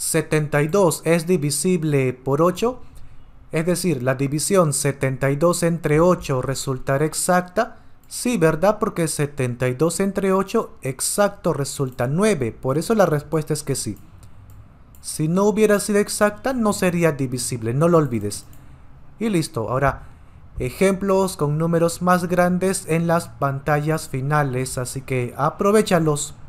72 es divisible por 8, es decir, la división 72 entre 8 resultará exacta. Sí, ¿verdad? Porque 72 entre 8 exacto resulta 9, por eso la respuesta es que sí. Si no hubiera sido exacta, no sería divisible, no lo olvides. Y listo, ahora ejemplos con números más grandes en las pantallas finales, así que aprovechalos.